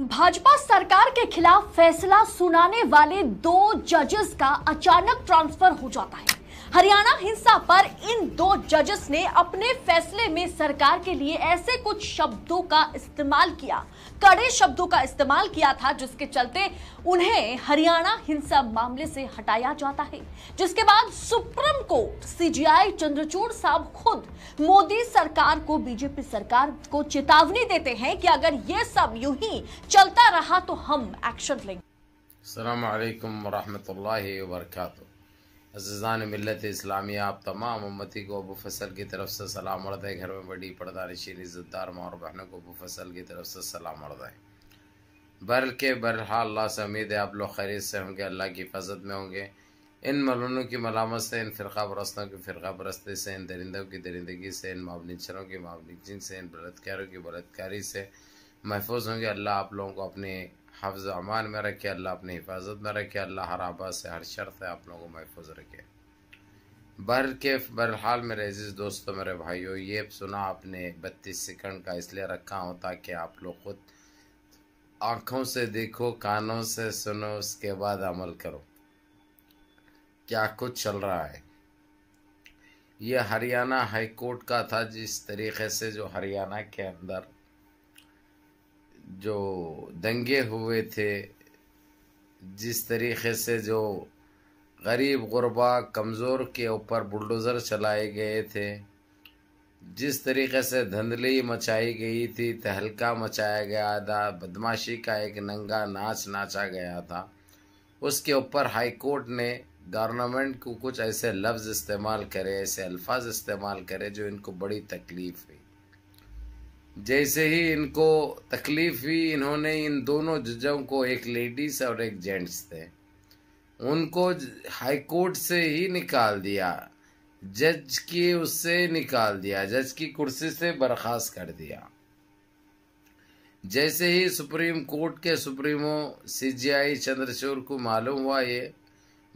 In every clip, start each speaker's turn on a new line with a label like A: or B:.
A: भाजपा सरकार के खिलाफ फैसला सुनाने वाले दो जजेस का अचानक ट्रांसफर हो जाता है हरियाणा हिंसा पर इन दो जजेस ने अपने फैसले में सरकार के लिए ऐसे कुछ शब्दों का इस्तेमाल किया कड़े शब्दों का इस्तेमाल किया था जिसके चलते उन्हें हरियाणा हिंसा मामले से हटाया जाता है जिसके बाद सुप्रीम कोर्ट सीजीआई चंद्रचूड़ साहब खुद मोदी सरकार को बीजेपी सरकार को चेतावनी देते हैं कि अगर ये सब यू ही चलता रहा तो हम एक्शन लेंगे वरहमत वर्का अजान मिलत इस्लामिया आप तमाम उम्मती को अबू फसल की तरफ से सलाम उड़ता है घर में बड़ी पर्दा नशीन इज़्ज़तदार माँ और बहनों को अबू फसल की तरफ से सलाम उड़ता है बरल के बरहा अल्लाह से उम्मीद है आप लोग खैरीत से होंगे अल्लाह की हिफाजत में होंगे इन मलूनों की मलामत से इन फ़िरका परस्तों की फ़िरका परस्ती से इन दरिंदों की दरिंदगी से इन मामनिचरों की मामनिचिंग से इन बलात्कारों की बलतकारी से महफूज होंगे अल्लाह आप लोगों को अपने हफ्ज़ अमान में रखे अल्लाह अपनी हिफाजत में रखे अल्लाह हर आबा से हर शर्त है आप लोगों को महफूज रखे बहर के बहरहाल मेरे अजीज़ दोस्तों मेरे भाइयों ये सुना आपने बत्तीस सेकंड का इसलिए रखा हो ताकि आप लोग खुद आँखों से देखो कानों से सुनो उसके बाद अमल करो क्या कुछ चल रहा है ये हरियाणा हाई कोर्ट का था जिस तरीके से जो हरियाणा के अंदर जो दंगे हुए थे जिस तरीके से जो गरीब गुरबा कमज़ोर के ऊपर बुलडोज़र चलाए गए थे जिस तरीके से धंधली मचाई गई थी तहलका मचाया गया था बदमाशी का एक नंगा नाच नाचा गया था उसके ऊपर हाई कोर्ट ने गवर्नमेंट को कुछ ऐसे लफ्ज़ इस्तेमाल करे ऐसे अल्फाज इस्तेमाल करे जो इनको बड़ी तकलीफ़ हुई जैसे ही इनको तकलीफ हुई इन्होंने इन दोनों जजों को एक लेडीज और एक जेंट्स थे उनको हाई कोर्ट से ही निकाल दिया जज की उससे निकाल दिया जज की कुर्सी से बर्खास्त कर दिया जैसे ही सुप्रीम कोर्ट के सुप्रीमो सीजीआई चंद्रचूर को मालूम हुआ ये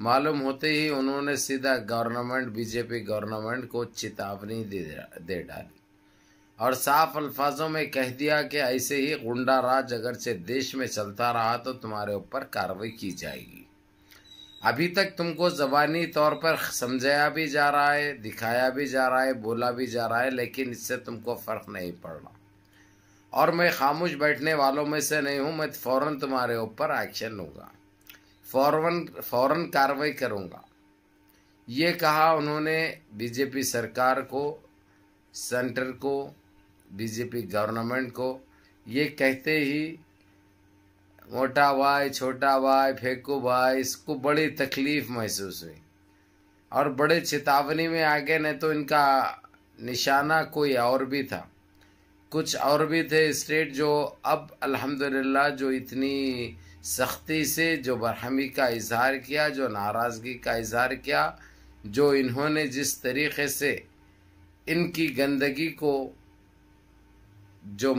A: मालूम होते ही उन्होंने सीधा गवर्नमेंट बीजेपी गवर्नमेंट को चेतावनी दे डाली और साफ अल्फाजों में कह दिया कि ऐसे ही गुंडा राज अगरचे देश में चलता रहा तो तुम्हारे ऊपर कार्रवाई की जाएगी अभी तक तुमको ज़बानी तौर पर समझाया भी जा रहा है दिखाया भी जा रहा है बोला भी जा रहा है लेकिन इससे तुमको फ़र्क नहीं पड़ रहा और मैं खामोश बैठने वालों में से नहीं हूँ मैं फ़ौर तुम्हारे ऊपर एक्शन लूँगा फ़ौरन फ़ौर कार्रवाई करूँगा ये कहा उन्होंने बीजेपी सरकार को सेंटर को बीजेपी गवर्नमेंट को ये कहते ही मोटा भाई छोटा भाई फेंको भाई इसको बड़ी तकलीफ महसूस हुई और बड़े चेतावनी में आगे ने नहीं तो इनका निशाना कोई और भी था कुछ और भी थे स्टेट जो अब अल्हम्दुलिल्लाह जो इतनी सख्ती से जो बरहमी का इजहार किया जो नाराज़गी का इजहार किया जो इन्होंने जिस तरीके से इनकी गंदगी को जो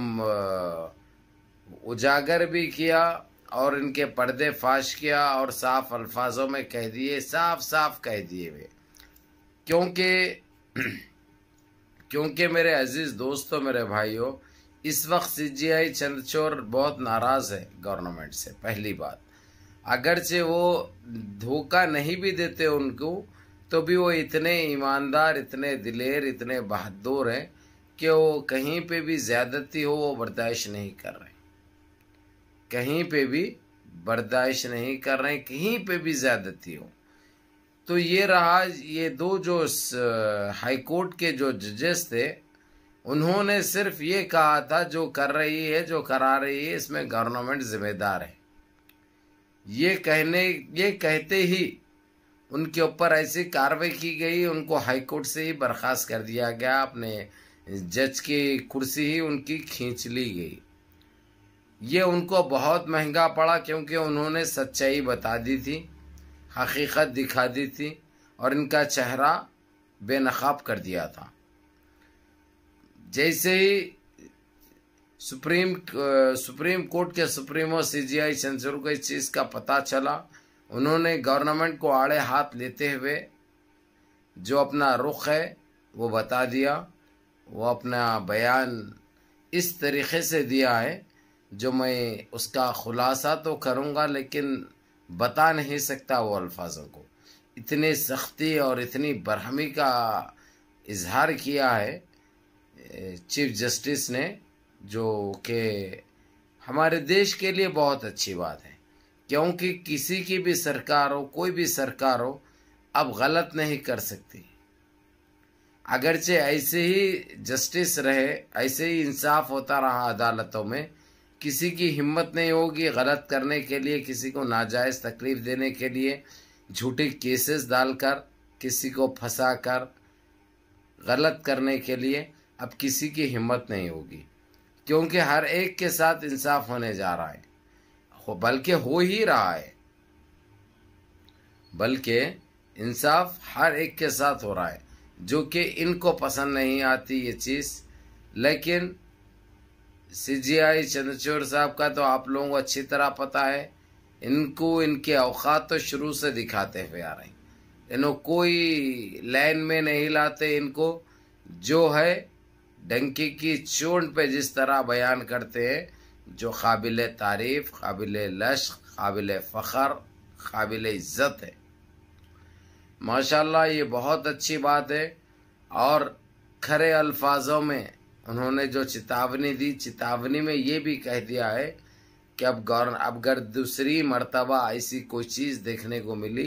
A: उजागर भी किया और इनके पर्दे फाश किया और साफ अल्फाजों में कह दिए साफ साफ कह दिए वे क्योंकि क्योंकि मेरे अजीज़ दोस्तों मेरे भाइयों इस वक्त सी जी आई चंद्रचोर बहुत नाराज़ है गवर्नमेंट से पहली बात अगरचे वो धोखा नहीं भी देते उनको तो भी वो इतने ईमानदार इतने दिलेर इतने बहादुर हैं कि वो कहीं पे भी ज़्यादती हो वो बर्दाश्त नहीं कर रहे कहीं पे भी बर्दाश्त नहीं कर रहे कहीं पे भी ज़्यादती हो तो ये रहा ये दो जो हाई कोर्ट के जो जजेस थे उन्होंने सिर्फ ये कहा था जो कर रही है जो करा रही है इसमें गवर्नमेंट जिम्मेदार है ये कहने ये कहते ही उनके ऊपर ऐसी कार्रवाई की गई उनको हाईकोर्ट से ही बर्खास्त कर दिया गया अपने जज की कुर्सी ही उनकी खींच ली गई ये उनको बहुत महंगा पड़ा क्योंकि उन्होंने सच्चाई बता दी थी हकीकत दिखा दी थी और इनका चेहरा बेनकाब कर दिया था जैसे ही सुप्रीम सुप्रीम कोर्ट के सुप्रीमो सीजीआई सेंसर को इस चीज़ का पता चला उन्होंने गवर्नमेंट को आड़े हाथ लेते हुए जो अपना रुख है वो बता दिया वो अपना बयान इस तरीक़े से दिया है जो मैं उसका ख़ुलासा तो करूँगा लेकिन बता नहीं सकता वो अल्फाजों को इतने सख्ती और इतनी बरहमी का इजहार किया है चीफ जस्टिस ने जो कि हमारे देश के लिए बहुत अच्छी बात है क्योंकि किसी की भी सरकार हो कोई भी सरकार हो अब गलत नहीं कर सकती अगरचे ऐसे ही जस्टिस रहे ऐसे ही इंसाफ होता रहा अदालतों में किसी की हिम्मत नहीं होगी गलत करने के लिए किसी को नाजायज़ तकलीफ़ देने के लिए झूठे केसेस डालकर किसी को फंसा कर गलत करने के लिए अब किसी की हिम्मत नहीं होगी क्योंकि हर एक के साथ इंसाफ होने जा रहा है बल्कि हो ही रहा है बल्कि इंसाफ हर एक के साथ हो रहा है जो कि इनको पसंद नहीं आती ये चीज़ लेकिन सी जी आई चंद्रचूड़ साहब का तो आप लोगों को अच्छी तरह पता है इनको इनके अवकात तो शुरू से दिखाते हुए आ रहे हैं इन्हों कोई लाइन में नहीं लाते इनको जो है डंकी की चोट पे जिस तरह बयान करते हैं जो काबिल तारीफ़ काबिल लश्क काबिल फ़खर काबिल इज़्ज़त है माशाल्लाह ये बहुत अच्छी बात है और खरे अल्फाजों में उन्होंने जो चेतावनी दी चेतावनी में ये भी कह दिया है कि अब गौर अब अगर दूसरी मर्तबा ऐसी कोई चीज़ देखने को मिली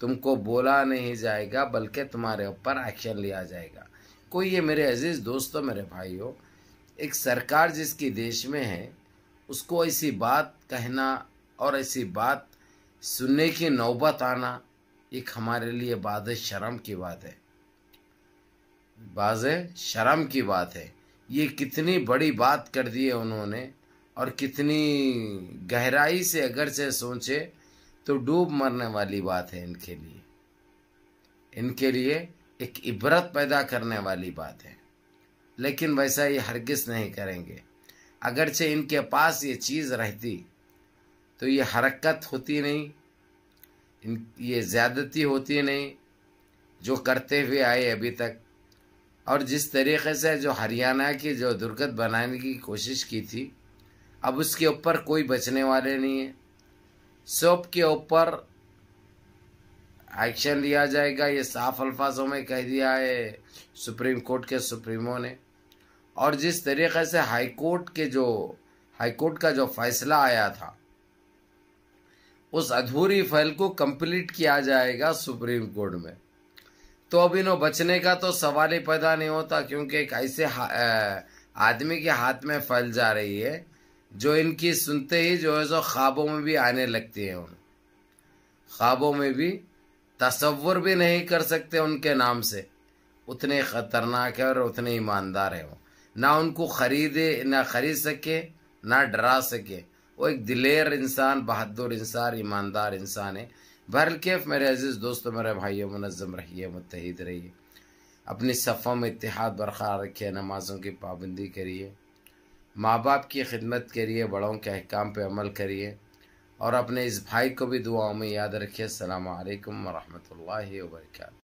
A: तुमको बोला नहीं जाएगा बल्कि तुम्हारे ऊपर एक्शन लिया जाएगा कोई ये मेरे अजीज़ दोस्तों मेरे भाइयों एक सरकार जिसकी देश में है उसको ऐसी बात कहना और ऐसी बात सुनने की नौबत आना एक हमारे लिए बाज शर्म की बात है बाज शर्म की बात है ये कितनी बड़ी बात कर दी है उन्होंने और कितनी गहराई से अगर से सोचे तो डूब मरने वाली बात है इनके लिए इनके लिए एक इबरत पैदा करने वाली बात है लेकिन वैसा ये हरगिस नहीं करेंगे अगरचे इनके पास ये चीज़ रहती तो ये हरकत होती नहीं इन ये ज़्यादती होती नहीं जो करते हुए आए अभी तक और जिस तरीके से जो हरियाणा की जो दुर्गत बनाने की कोशिश की थी अब उसके ऊपर कोई बचने वाले नहीं है सब के ऊपर एक्शन लिया जाएगा ये साफ अल्फाजों में कह दिया है सुप्रीम कोर्ट के सुप्रीमो ने और जिस तरीके से हाई कोर्ट के जो हाई कोर्ट का जो फैसला आया था उस अधूरी फाइल को कंप्लीट किया जाएगा सुप्रीम कोर्ट में तो अब इन बचने का तो सवाल ही पैदा नहीं होता क्योंकि एक ऐसे आदमी के हाथ में फैल जा रही है जो इनकी सुनते ही जो है सो ख्वाबों में भी आने लगती है उन ख्वाबों में भी तस्वुर भी नहीं कर सकते उनके नाम से उतने ख़तरनाक है और उतने ईमानदार है वो ना उनको खरीदे ना खरीद सके ना डरा सके वो एक दिलेर इंसान बहादुर इंसान ईमानदार इंसान है बहरल कैफ मेरे अजीज़ दोस्तों मेरे भाइयों मनज़म रहिए मुतहद रहिए अपनी सफ़ों में इतिहाद बरकरार रखिए नमाज़ों की पाबंदी करिए माँ बाप की खिदमत करिए बड़ों के अहकाम पर अमल करिए और अपने इस भाई को भी दुआओं में याद रखिए अल्लाम वरहमल वर्का